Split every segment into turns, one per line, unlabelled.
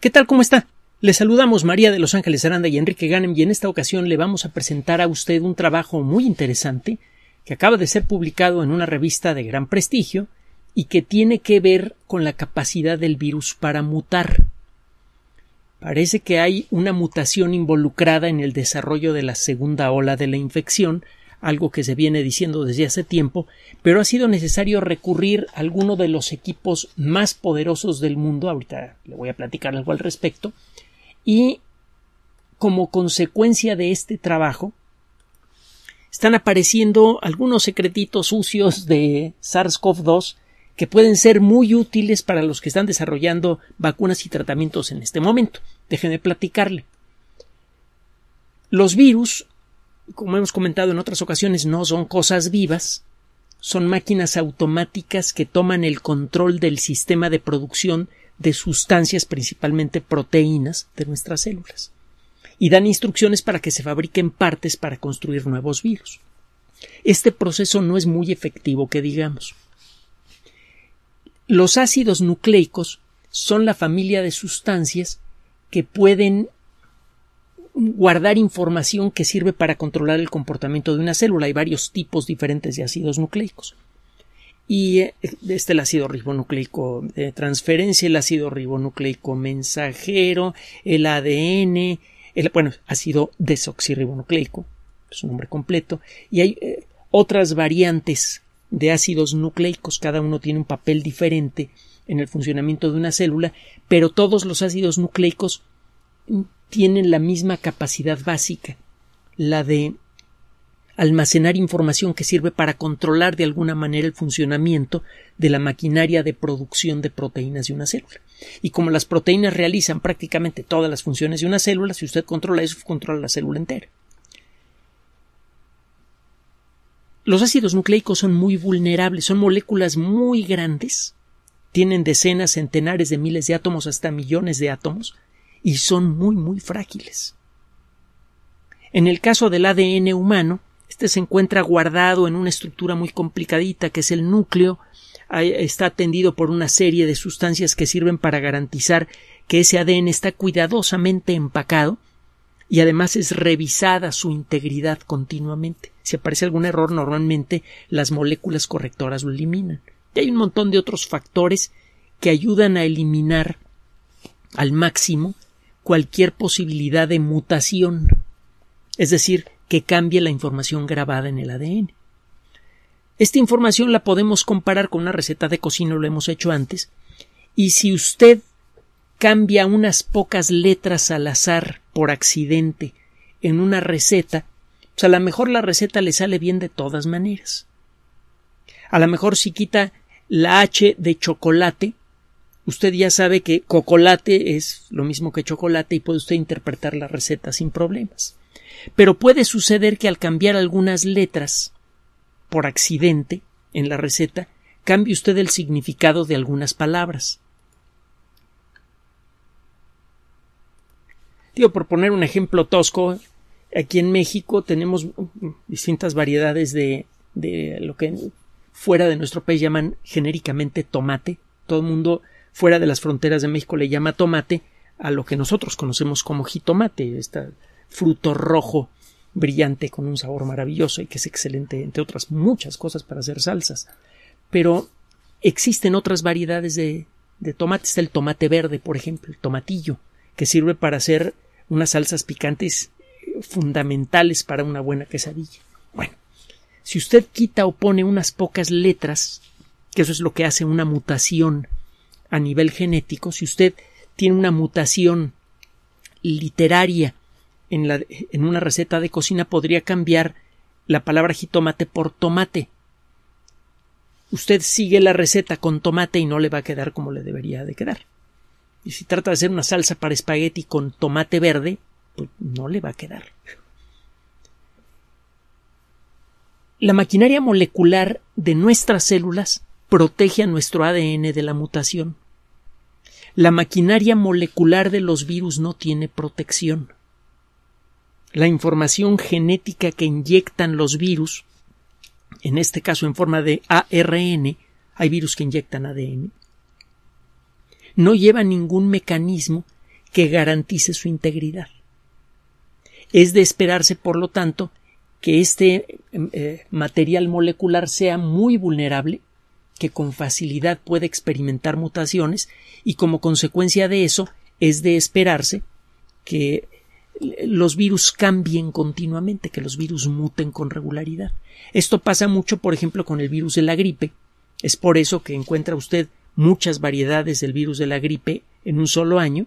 ¿Qué tal? ¿Cómo está? Le saludamos María de Los Ángeles Aranda y Enrique Ganem y en esta ocasión le vamos a presentar a usted un trabajo muy interesante que acaba de ser publicado en una revista de gran prestigio y que tiene que ver con la capacidad del virus para mutar. Parece que hay una mutación involucrada en el desarrollo de la segunda ola de la infección algo que se viene diciendo desde hace tiempo, pero ha sido necesario recurrir a alguno de los equipos más poderosos del mundo, ahorita le voy a platicar algo al respecto, y como consecuencia de este trabajo, están apareciendo algunos secretitos sucios de SARS-CoV-2 que pueden ser muy útiles para los que están desarrollando vacunas y tratamientos en este momento. Déjenme platicarle. Los virus como hemos comentado en otras ocasiones, no son cosas vivas, son máquinas automáticas que toman el control del sistema de producción de sustancias, principalmente proteínas, de nuestras células, y dan instrucciones para que se fabriquen partes para construir nuevos virus. Este proceso no es muy efectivo, que digamos. Los ácidos nucleicos son la familia de sustancias que pueden guardar información que sirve para controlar el comportamiento de una célula. Hay varios tipos diferentes de ácidos nucleicos. Y eh, este el ácido ribonucleico de transferencia, el ácido ribonucleico mensajero, el ADN, el, bueno, ácido desoxirribonucleico, su nombre completo, y hay eh, otras variantes de ácidos nucleicos, cada uno tiene un papel diferente en el funcionamiento de una célula, pero todos los ácidos nucleicos tienen la misma capacidad básica, la de almacenar información que sirve para controlar de alguna manera el funcionamiento de la maquinaria de producción de proteínas de una célula. Y como las proteínas realizan prácticamente todas las funciones de una célula, si usted controla eso, controla la célula entera. Los ácidos nucleicos son muy vulnerables, son moléculas muy grandes, tienen decenas, centenares de miles de átomos, hasta millones de átomos, y son muy, muy frágiles. En el caso del ADN humano, este se encuentra guardado en una estructura muy complicadita que es el núcleo, está atendido por una serie de sustancias que sirven para garantizar que ese ADN está cuidadosamente empacado y además es revisada su integridad continuamente. Si aparece algún error, normalmente las moléculas correctoras lo eliminan. Y hay un montón de otros factores que ayudan a eliminar al máximo cualquier posibilidad de mutación, es decir, que cambie la información grabada en el ADN. Esta información la podemos comparar con una receta de cocina, lo hemos hecho antes, y si usted cambia unas pocas letras al azar por accidente en una receta, pues a lo mejor la receta le sale bien de todas maneras. A lo mejor si quita la H de chocolate, usted ya sabe que cocolate es lo mismo que chocolate y puede usted interpretar la receta sin problemas. Pero puede suceder que al cambiar algunas letras por accidente en la receta, cambie usted el significado de algunas palabras. Digo, por poner un ejemplo tosco, aquí en México tenemos distintas variedades de, de lo que fuera de nuestro país llaman genéricamente tomate. Todo el mundo fuera de las fronteras de México le llama tomate a lo que nosotros conocemos como jitomate, este fruto rojo brillante con un sabor maravilloso y que es excelente, entre otras muchas cosas, para hacer salsas. Pero existen otras variedades de, de tomate. Está el tomate verde, por ejemplo, el tomatillo, que sirve para hacer unas salsas picantes fundamentales para una buena quesadilla. Bueno, si usted quita o pone unas pocas letras, que eso es lo que hace una mutación a nivel genético, si usted tiene una mutación literaria en, una receta de cocina, podría cambiar la palabra jitomate por tomate. Usted sigue la receta con tomate y no le va a quedar como le debería de quedar. Y si trata de hacer una salsa para espagueti con tomate verde, pues no le va a quedar. La maquinaria molecular de nuestras células protege a nuestro ADN de la mutación la maquinaria molecular de los virus no tiene protección. La información genética que inyectan los virus, en este caso en forma de ARN, hay virus que inyectan ADN, no lleva ningún mecanismo que garantice su integridad. Es de esperarse, por lo tanto, que este eh, material molecular sea muy vulnerable que con facilidad puede experimentar mutaciones y como consecuencia de eso es de esperarse que los virus cambien continuamente, que los virus muten con regularidad. Esto pasa mucho, por ejemplo, con el virus de la gripe. Es por eso que encuentra usted muchas variedades del virus de la gripe en un solo año,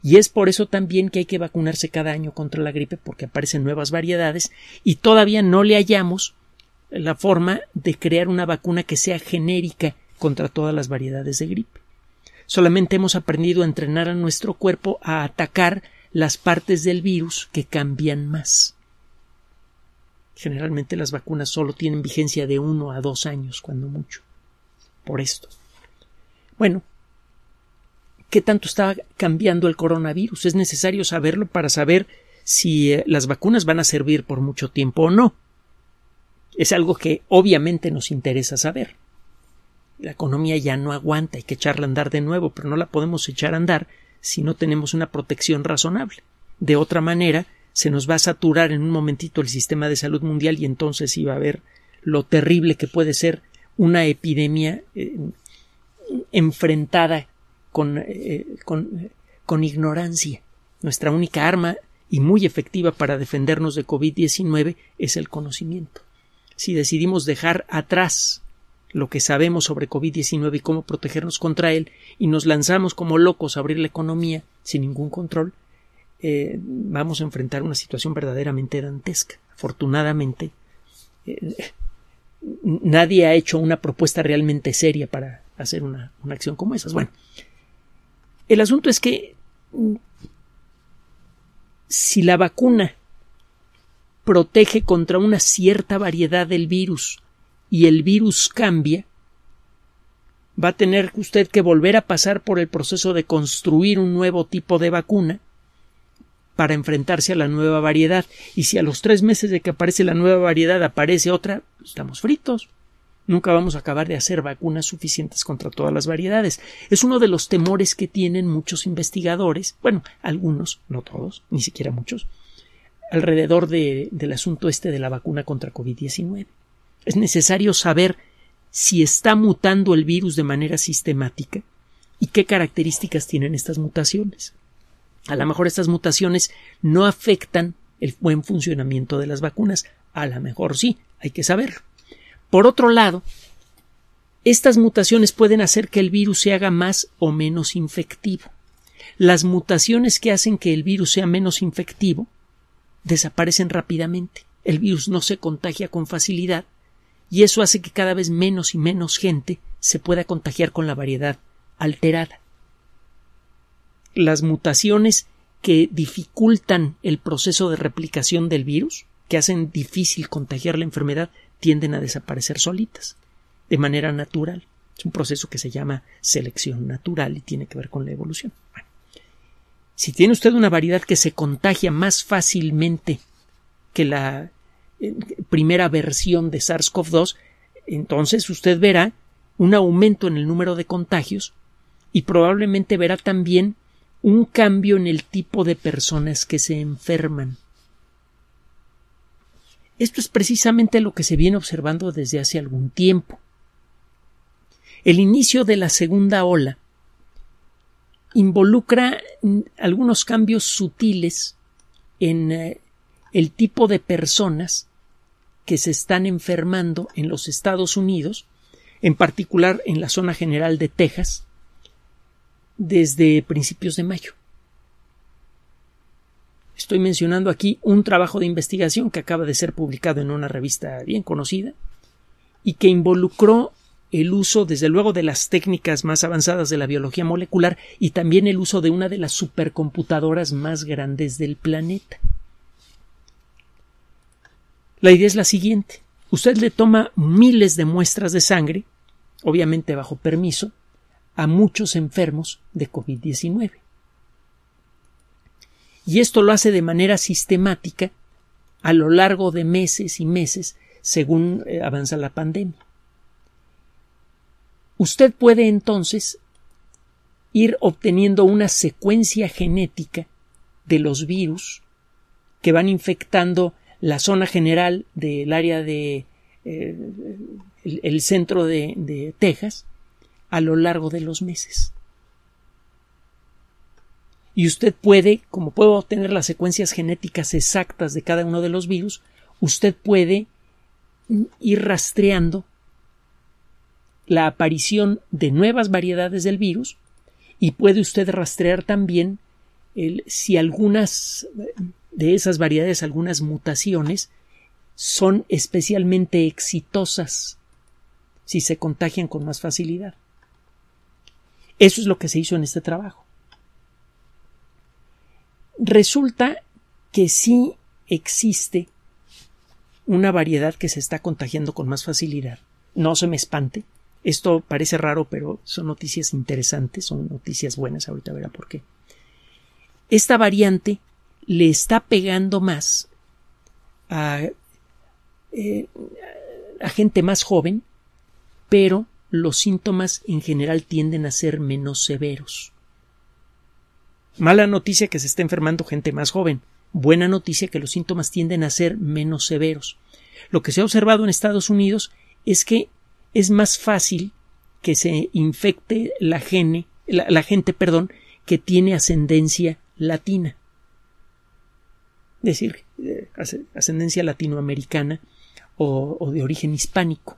y es por eso también que hay que vacunarse cada año contra la gripe porque aparecen nuevas variedades y todavía no le hallamos la forma de crear una vacuna que sea genérica contra todas las variedades de gripe. Solamente hemos aprendido a entrenar a nuestro cuerpo a atacar las partes del virus que cambian más. Generalmente las vacunas solo tienen vigencia de uno a dos años, cuando mucho. Por esto. Bueno, ¿qué tanto está cambiando el coronavirus? Es necesario saberlo para saber si eh, las vacunas van a servir por mucho tiempo o no es algo que obviamente nos interesa saber. La economía ya no aguanta, hay que echarla a andar de nuevo, pero no la podemos echar a andar si no tenemos una protección razonable. De otra manera, se nos va a saturar en un momentito el sistema de salud mundial y entonces iba a haber lo terrible que puede ser una epidemia eh, enfrentada con, eh, con, con ignorancia. Nuestra única arma y muy efectiva para defendernos de COVID-19 es el conocimiento si decidimos dejar atrás lo que sabemos sobre COVID-19 y cómo protegernos contra él y nos lanzamos como locos a abrir la economía sin ningún control, eh, vamos a enfrentar una situación verdaderamente dantesca. Afortunadamente, eh, nadie ha hecho una propuesta realmente seria para hacer una, una acción como esa. Bueno, el asunto es que mm, si la vacuna protege contra una cierta variedad del virus y el virus cambia, va a tener usted que volver a pasar por el proceso de construir un nuevo tipo de vacuna para enfrentarse a la nueva variedad. Y si a los tres meses de que aparece la nueva variedad aparece otra, estamos fritos. Nunca vamos a acabar de hacer vacunas suficientes contra todas las variedades. Es uno de los temores que tienen muchos investigadores, bueno, algunos, no todos, ni siquiera muchos, alrededor de, del asunto este de la vacuna contra COVID-19. Es necesario saber si está mutando el virus de manera sistemática y qué características tienen estas mutaciones. A lo mejor estas mutaciones no afectan el buen funcionamiento de las vacunas, a lo mejor sí, hay que saberlo. Por otro lado, estas mutaciones pueden hacer que el virus se haga más o menos infectivo. Las mutaciones que hacen que el virus sea menos infectivo desaparecen rápidamente. El virus no se contagia con facilidad y eso hace que cada vez menos y menos gente se pueda contagiar con la variedad alterada. Las mutaciones que dificultan el proceso de replicación del virus, que hacen difícil contagiar la enfermedad, tienden a desaparecer solitas, de manera natural. Es un proceso que se llama selección natural y tiene que ver con la evolución. Si tiene usted una variedad que se contagia más fácilmente que la eh, primera versión de SARS-CoV-2, entonces usted verá un aumento en el número de contagios y probablemente verá también un cambio en el tipo de personas que se enferman. Esto es precisamente lo que se viene observando desde hace algún tiempo. El inicio de la segunda ola involucra algunos cambios sutiles en eh, el tipo de personas que se están enfermando en los Estados Unidos, en particular en la zona general de Texas, desde principios de mayo. Estoy mencionando aquí un trabajo de investigación que acaba de ser publicado en una revista bien conocida y que involucró el uso, desde luego, de las técnicas más avanzadas de la biología molecular y también el uso de una de las supercomputadoras más grandes del planeta. La idea es la siguiente. Usted le toma miles de muestras de sangre, obviamente bajo permiso, a muchos enfermos de COVID-19. Y esto lo hace de manera sistemática a lo largo de meses y meses según eh, avanza la pandemia. Usted puede entonces ir obteniendo una secuencia genética de los virus que van infectando la zona general del área de eh, el, centro de, de Texas a lo largo de los meses. Y usted puede, como puedo obtener las secuencias genéticas exactas de cada uno de los virus, usted puede ir rastreando la aparición de nuevas variedades del virus y puede usted rastrear también si algunas de esas variedades, algunas mutaciones, son especialmente exitosas si se contagian con más facilidad. Eso es lo que se hizo en este trabajo. Resulta que sí existe una variedad que se está contagiando con más facilidad. No se me espante, esto parece raro, pero son noticias interesantes, son noticias buenas, ahorita verá por qué. Esta variante le está pegando más eh, a, gente más joven, pero los síntomas en general tienden a ser menos severos. Mala noticia que se está enfermando gente más joven. Buena noticia que los síntomas tienden a ser menos severos. Lo que se ha observado en Estados Unidos es que es más fácil que se infecte la, la, gente perdón, que tiene ascendencia latina. Es decir, eh, ascendencia latinoamericana o de origen hispánico.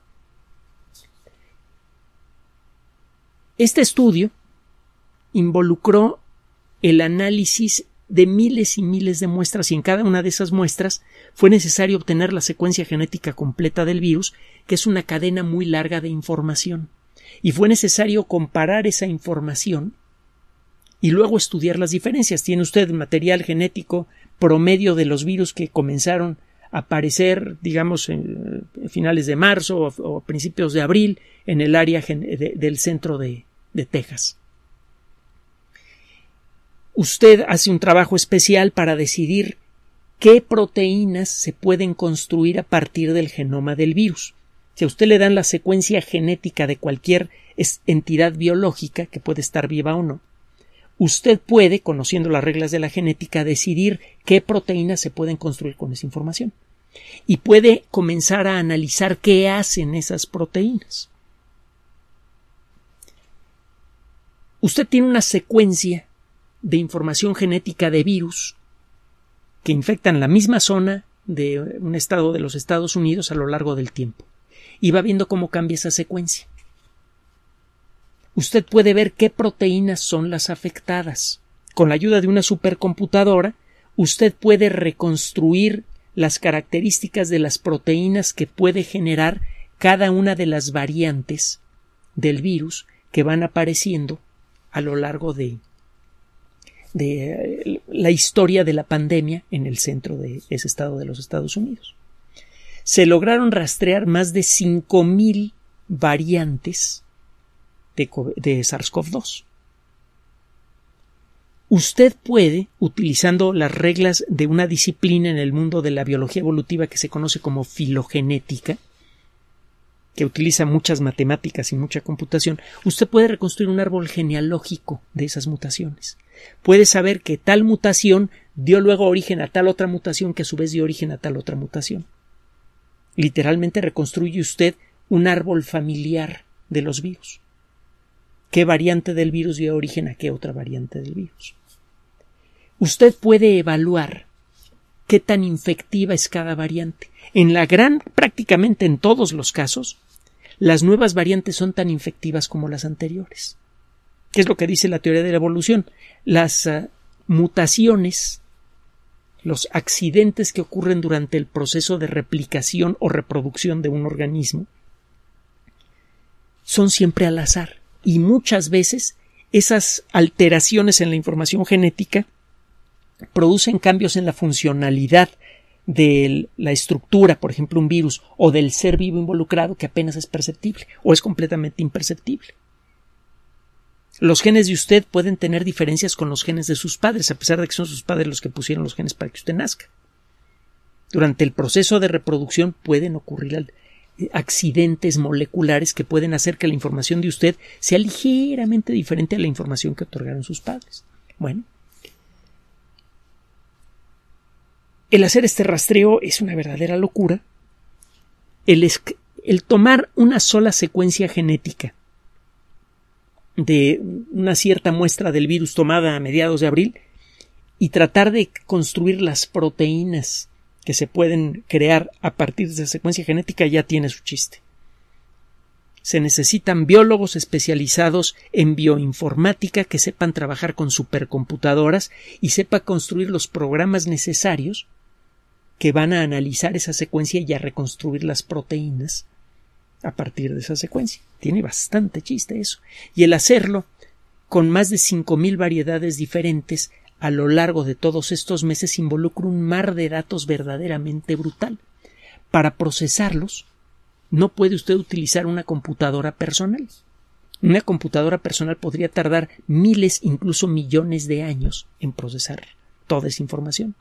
Este estudio involucró el análisis de miles y miles de muestras y en cada una de esas muestras fue necesario obtener la secuencia genética completa del virus, que es una cadena muy larga de información. Y fue necesario comparar esa información y luego estudiar las diferencias. Tiene usted material genético promedio de los virus que comenzaron a aparecer, digamos, en eh, finales de marzo o, principios de abril en el área del centro de, de Texas usted hace un trabajo especial para decidir qué proteínas se pueden construir a partir del genoma del virus. Si a usted le dan la secuencia genética de cualquier entidad biológica que puede estar viva o no, usted puede, conociendo las reglas de la genética, decidir qué proteínas se pueden construir con esa información. Y puede comenzar a analizar qué hacen esas proteínas. Usted tiene una secuencia de información genética de virus que infectan la misma zona de un estado de los Estados Unidos a lo largo del tiempo. Y va viendo cómo cambia esa secuencia. Usted puede ver qué proteínas son las afectadas. Con la ayuda de una supercomputadora, usted puede reconstruir las características de las proteínas que puede generar cada una de las variantes del virus que van apareciendo a lo largo de de la historia de la pandemia en el centro de ese estado de los Estados Unidos. Se lograron rastrear más de 5.000 variantes de, SARS-CoV-2. Usted puede, utilizando las reglas de una disciplina en el mundo de la biología evolutiva que se conoce como filogenética, que utiliza muchas matemáticas y mucha computación, usted puede reconstruir un árbol genealógico de esas mutaciones. Puede saber que tal mutación dio luego origen a tal otra mutación que a su vez dio origen a tal otra mutación. Literalmente reconstruye usted un árbol familiar de los virus. ¿Qué variante del virus dio origen a qué otra variante del virus? Usted puede evaluar qué tan infectiva es cada variante. En la gran, prácticamente en todos los casos, las nuevas variantes son tan infectivas como las anteriores. ¿Qué es lo que dice la teoría de la evolución? Las ah, mutaciones, los accidentes que ocurren durante el proceso de replicación o reproducción de un organismo, son siempre al azar y muchas veces esas alteraciones en la información genética producen cambios en la funcionalidad de la estructura, por ejemplo, un virus, o del ser vivo involucrado que apenas es perceptible o es completamente imperceptible. Los genes de usted pueden tener diferencias con los genes de sus padres, a pesar de que son sus padres los que pusieron los genes para que usted nazca. Durante el proceso de reproducción pueden ocurrir eh, accidentes moleculares que pueden hacer que la información de usted sea ligeramente diferente a la información que otorgaron sus padres. Bueno, El hacer este rastreo es una verdadera locura. El, tomar una sola secuencia genética de una cierta muestra del virus tomada a mediados de abril y tratar de construir las proteínas que se pueden crear a partir de esa secuencia genética ya tiene su chiste. Se necesitan biólogos especializados en bioinformática que sepan trabajar con supercomputadoras y sepa construir los programas necesarios que van a analizar esa secuencia y a reconstruir las proteínas a partir de esa secuencia. Tiene bastante chiste eso. Y el hacerlo con más de 5.000 variedades diferentes a lo largo de todos estos meses involucra un mar de datos verdaderamente brutal. Para procesarlos, no puede usted utilizar una computadora personal. Una computadora personal podría tardar miles, incluso millones de años en procesar toda esa información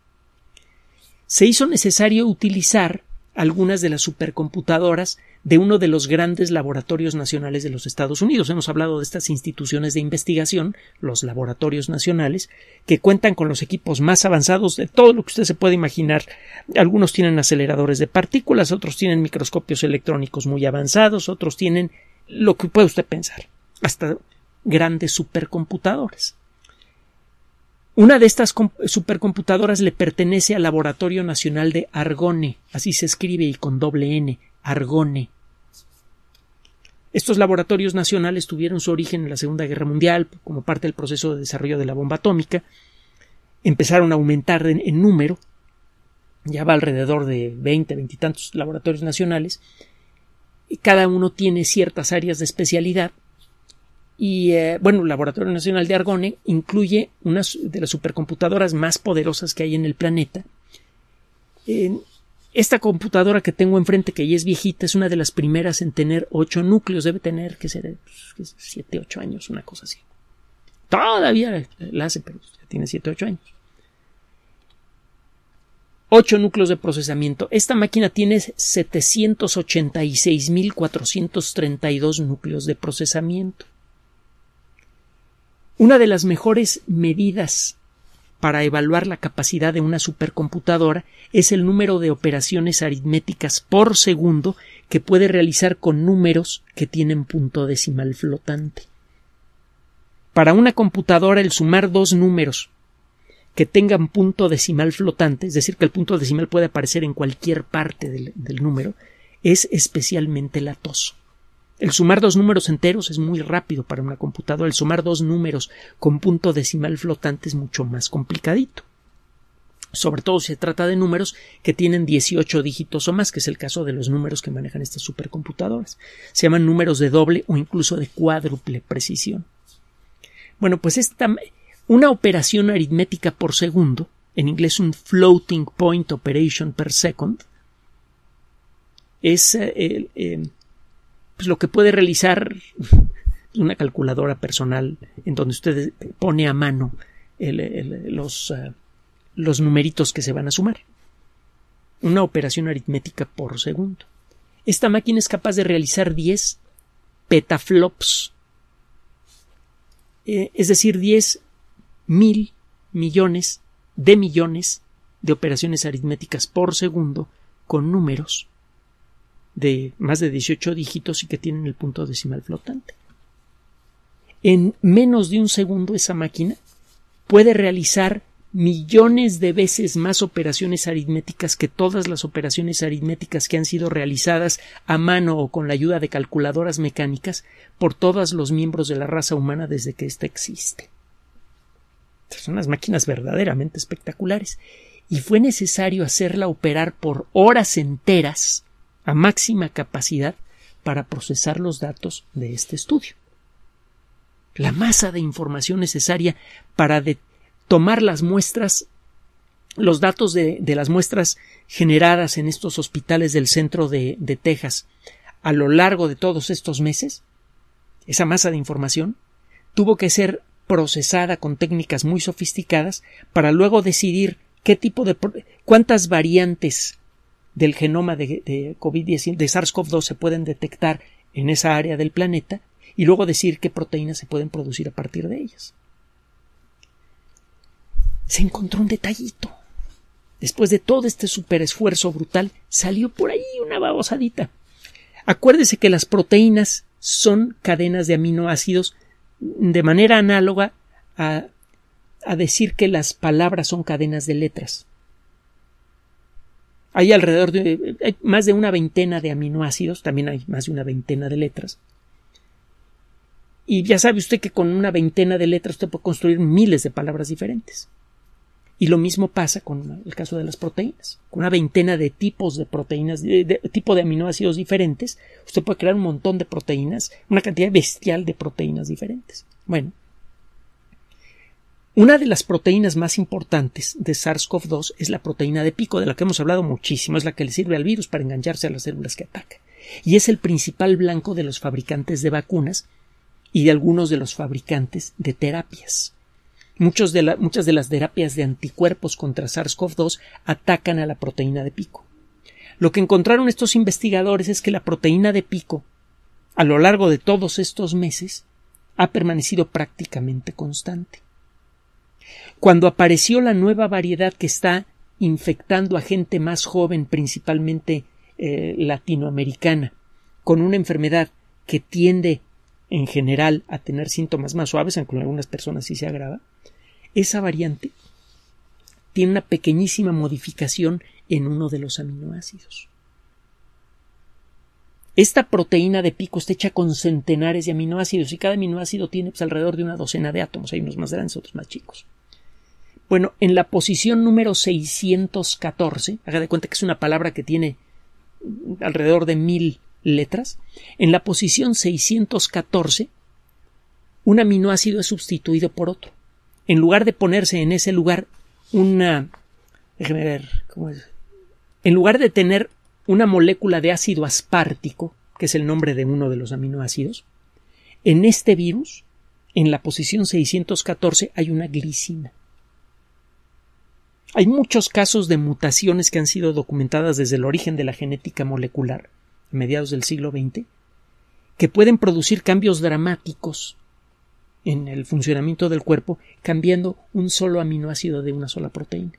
se hizo necesario utilizar algunas de las supercomputadoras de uno de los grandes laboratorios nacionales de los Estados Unidos. Hemos hablado de estas instituciones de investigación, los laboratorios nacionales, que cuentan con los equipos más avanzados de todo lo que usted se puede imaginar. Algunos tienen aceleradores de partículas, otros tienen microscopios electrónicos muy avanzados, otros tienen lo que puede usted pensar, hasta grandes supercomputadores. Una de estas supercomputadoras le pertenece al Laboratorio Nacional de Argone, así se escribe y con doble N, Argone. Estos laboratorios nacionales tuvieron su origen en la Segunda Guerra Mundial como parte del proceso de desarrollo de la bomba atómica, empezaron a aumentar en, número, ya va alrededor de 20, 20 tantos laboratorios nacionales, y cada uno tiene ciertas áreas de especialidad, y eh, bueno, el Laboratorio Nacional de Argonne incluye una de las supercomputadoras más poderosas que hay en el planeta. esta computadora que tengo enfrente, que ya es viejita, es una de las primeras en tener ocho núcleos. Debe tener, que ser, pues, siete, ocho años, una cosa así. Todavía la hace, pero ya tiene siete, ocho años. Ocho núcleos de procesamiento. Esta máquina tiene 786.432 núcleos de procesamiento. Una de las mejores medidas para evaluar la capacidad de una supercomputadora es el número de operaciones aritméticas por segundo que puede realizar con números que tienen punto decimal flotante. Para una computadora el sumar dos números que tengan punto decimal flotante, es decir, que el punto decimal puede aparecer en cualquier parte del, número, es especialmente latoso. El sumar dos números enteros es muy rápido para una computadora. El sumar dos números con punto decimal flotante es mucho más complicadito. Sobre todo si se trata de números que tienen 18 dígitos o más, que es el caso de los números que manejan estas supercomputadoras. Se llaman números de doble o incluso de cuádruple precisión. Bueno, pues esta, una operación aritmética por segundo, en inglés un floating point operation per second, es eh, eh, pues, lo que puede realizar una calculadora personal en donde usted eh, pone a mano eh, los, numeritos que se van a sumar. Una operación aritmética por segundo. Esta máquina es capaz de realizar 10 petaflops. Eh, es decir, 10 mil millones de millones de operaciones aritméticas por segundo con números de más de 18 dígitos y que tienen el punto decimal flotante. En menos de un segundo esa máquina puede realizar millones de veces más operaciones aritméticas que todas las operaciones aritméticas que han sido realizadas a mano o con la ayuda de calculadoras mecánicas por todos los miembros de la raza humana desde que ésta existe. son unas máquinas verdaderamente espectaculares y fue necesario hacerla operar por horas enteras a máxima capacidad para procesar los datos de este estudio. La masa de información necesaria para tomar las muestras, los datos de, las muestras generadas en estos hospitales del centro de, de Texas a lo largo de todos estos meses, esa masa de información tuvo que ser procesada con técnicas muy sofisticadas para luego decidir qué tipo de cuántas variantes del genoma de, covid de SARS-CoV-2 se pueden detectar en esa área del planeta y luego decir qué proteínas se pueden producir a partir de ellas. Se encontró un detallito. Después de todo este superesfuerzo brutal, salió por ahí una babosadita. Acuérdese que las proteínas son cadenas de aminoácidos de manera análoga a, a decir que las palabras son cadenas de letras. Hay alrededor de más de una veintena de aminoácidos, también hay más de una veintena de letras. Y ya sabe usted que con una veintena de letras usted puede construir miles de palabras diferentes. Y lo mismo pasa con el caso de las proteínas. Con una veintena de tipos de proteínas, de, tipo de aminoácidos diferentes, usted puede crear un montón de proteínas, una cantidad bestial de proteínas diferentes. Bueno, una de las proteínas más importantes de SARS-CoV-2 es la proteína de pico, de la que hemos hablado muchísimo, es la que le sirve al virus para engancharse a las células que ataca, y es el principal blanco de los fabricantes de vacunas y de algunos de los fabricantes de terapias. muchas de las terapias de anticuerpos contra SARS-CoV-2 atacan a la proteína de pico. Lo que encontraron estos investigadores es que la proteína de pico, a lo largo de todos estos meses, ha permanecido prácticamente constante cuando apareció la nueva variedad que está infectando a gente más joven, principalmente eh, latinoamericana, con una enfermedad que tiende en general a tener síntomas más suaves, aunque en algunas personas sí se agrava, esa variante tiene una pequeñísima modificación en uno de los aminoácidos. Esta proteína de pico está hecha con centenares de aminoácidos y cada aminoácido tiene pues, alrededor de una docena de átomos, hay unos más grandes, otros más chicos. Bueno, en la posición número 614, haga de cuenta que es una palabra que tiene alrededor de mil letras, en la posición 614, un aminoácido es sustituido por otro. En lugar de ponerse en ese lugar una. Déjeme ver, ¿cómo es? En lugar de tener una molécula de ácido aspártico, que es el nombre de uno de los aminoácidos, en este virus, en la posición 614, hay una glicina. Hay muchos casos de mutaciones que han sido documentadas desde el origen de la genética molecular, a mediados del siglo XX, que pueden producir cambios dramáticos en el funcionamiento del cuerpo cambiando un solo aminoácido de una sola proteína.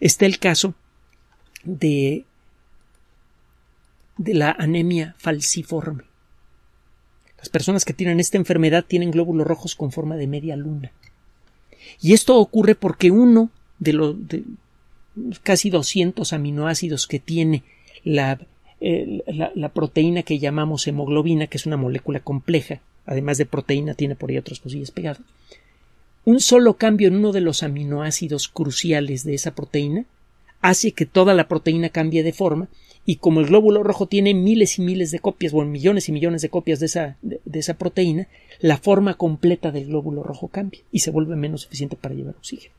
Está el caso de, de la anemia falciforme. Las personas que tienen esta enfermedad tienen glóbulos rojos con forma de media luna. Y esto ocurre porque uno de los de casi 200 aminoácidos que tiene eh, la, la, proteína que llamamos hemoglobina, que es una molécula compleja, además de proteína tiene por ahí otras cosillas pegadas, un solo cambio en uno de los aminoácidos cruciales de esa proteína hace que toda la proteína cambie de forma y como el glóbulo rojo tiene miles y miles de copias, bueno, millones y millones de copias de esa, de esa proteína, la forma completa del glóbulo rojo cambia y se vuelve menos eficiente para llevar oxígeno.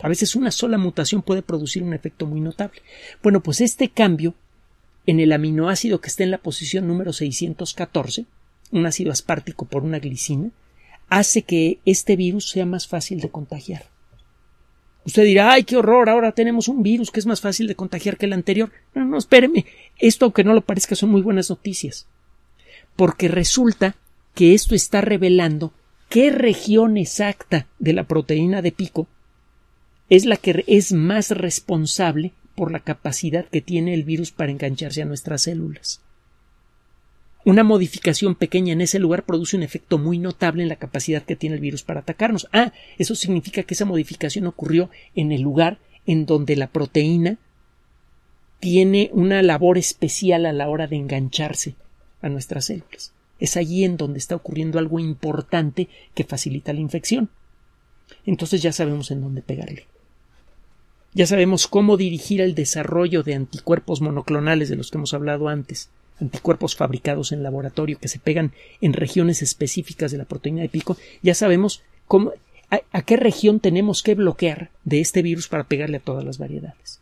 A veces una sola mutación puede producir un efecto muy notable. Bueno, pues este cambio en el aminoácido que está en la posición número 614, un ácido aspartico por una glicina, hace que este virus sea más fácil de contagiar. Usted dirá, ay, qué horror, ahora tenemos un virus que es más fácil de contagiar que el anterior. No, no, espéreme, esto aunque no lo parezca son muy buenas noticias, porque resulta que esto está revelando qué región exacta de la proteína de pico es la que es más responsable por la capacidad que tiene el virus para engancharse a nuestras células. Una modificación pequeña en ese lugar produce un efecto muy notable en la capacidad que tiene el virus para atacarnos. Ah, eso significa que esa modificación ocurrió en el lugar en donde la proteína tiene una labor especial a la hora de engancharse a nuestras células. Es allí en donde está ocurriendo algo importante que facilita la infección. Entonces ya sabemos en dónde pegarle. Ya sabemos cómo dirigir el desarrollo de anticuerpos monoclonales de los que hemos hablado antes, anticuerpos fabricados en laboratorio que se pegan en regiones específicas de la proteína de pico. Ya sabemos cómo, a, qué región tenemos que bloquear de este virus para pegarle a todas las variedades.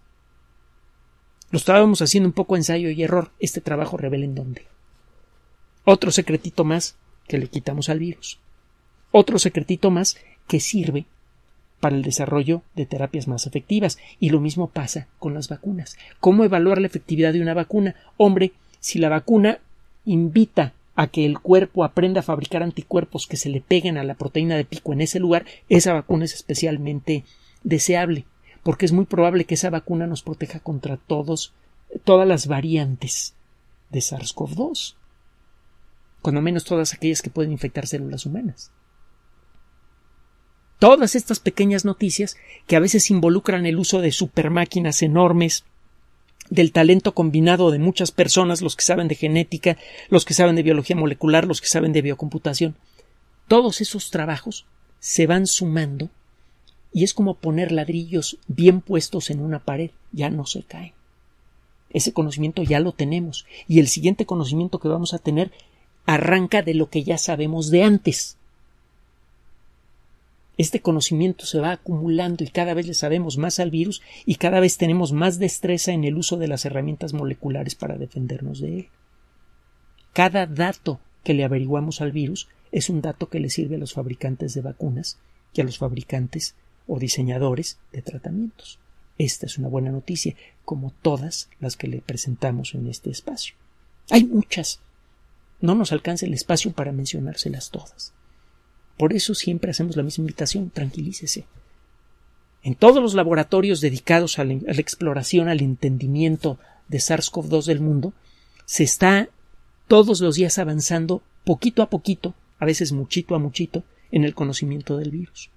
Lo estábamos haciendo un poco ensayo y error. Este trabajo revela en dónde. Otro secretito más que le quitamos al virus. Otro secretito más que sirve para el desarrollo de terapias más efectivas. Y lo mismo pasa con las vacunas. ¿Cómo evaluar la efectividad de una vacuna? Hombre, si la vacuna invita a que el cuerpo aprenda a fabricar anticuerpos que se le peguen a la proteína de pico en ese lugar, esa vacuna es especialmente deseable, porque es muy probable que esa vacuna nos proteja contra todos, todas las variantes de SARS-CoV-2, cuando menos todas aquellas que pueden infectar células humanas todas estas pequeñas noticias que a veces involucran el uso de supermáquinas enormes, del talento combinado de muchas personas, los que saben de genética, los que saben de biología molecular, los que saben de biocomputación. Todos esos trabajos se van sumando y es como poner ladrillos bien puestos en una pared, ya no se caen. Ese conocimiento ya lo tenemos y el siguiente conocimiento que vamos a tener arranca de lo que ya sabemos de antes. Este conocimiento se va acumulando y cada vez le sabemos más al virus y cada vez tenemos más destreza en el uso de las herramientas moleculares para defendernos de él. Cada dato que le averiguamos al virus es un dato que le sirve a los fabricantes de vacunas y a los fabricantes o diseñadores de tratamientos. Esta es una buena noticia, como todas las que le presentamos en este espacio. Hay muchas. No nos alcanza el espacio para mencionárselas todas. Por eso siempre hacemos la misma invitación, tranquilícese. En todos los laboratorios dedicados a la, exploración, al entendimiento de SARS-CoV-2 del mundo, se está todos los días avanzando poquito a poquito, a veces muchito a muchito, en el conocimiento del virus.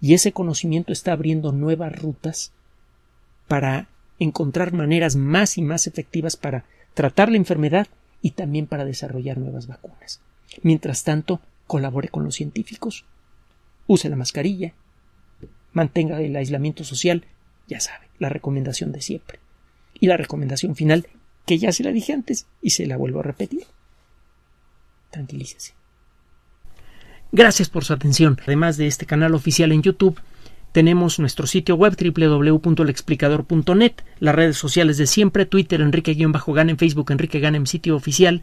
Y ese conocimiento está abriendo nuevas rutas para encontrar maneras más y más efectivas para tratar la enfermedad y también para desarrollar nuevas vacunas. Mientras tanto, colabore con los científicos, use la mascarilla, mantenga el aislamiento social, ya sabe, la recomendación de siempre. Y la recomendación final, que ya se la dije antes y se la vuelvo a repetir. Tranquilícese. Gracias por su atención. Además de este canal oficial en YouTube, tenemos nuestro sitio web www.lexplicador.net, las redes sociales de siempre, Twitter Enrique-Gan, en Facebook Enrique Gan, sitio oficial,